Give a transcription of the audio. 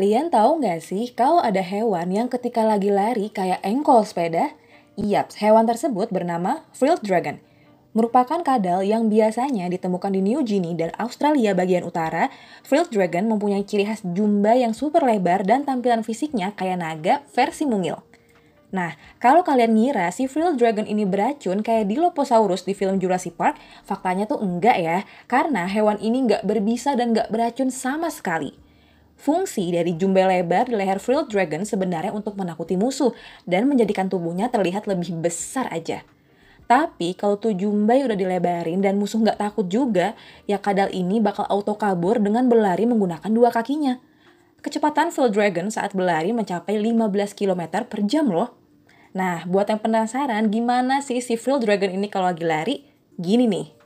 Kalian tahu nggak sih kalau ada hewan yang ketika lagi lari kayak engkol sepeda? iya, hewan tersebut bernama frilled Dragon. Merupakan kadal yang biasanya ditemukan di New Guinea dan Australia bagian utara, frilled Dragon mempunyai ciri khas jumba yang super lebar dan tampilan fisiknya kayak naga versi mungil. Nah, kalau kalian ngira si frilled Dragon ini beracun kayak diloposaurus di film Jurassic Park, faktanya tuh enggak ya, karena hewan ini nggak berbisa dan nggak beracun sama sekali. Fungsi dari jumbai lebar di leher frilled dragon sebenarnya untuk menakuti musuh dan menjadikan tubuhnya terlihat lebih besar aja. Tapi kalau tuh jumbai udah dilebarin dan musuh nggak takut juga, ya kadal ini bakal auto kabur dengan berlari menggunakan dua kakinya. Kecepatan Phil Dragon saat berlari mencapai 15 km per jam loh. Nah, buat yang penasaran gimana sih si Phil Dragon ini kalau lagi lari? Gini nih.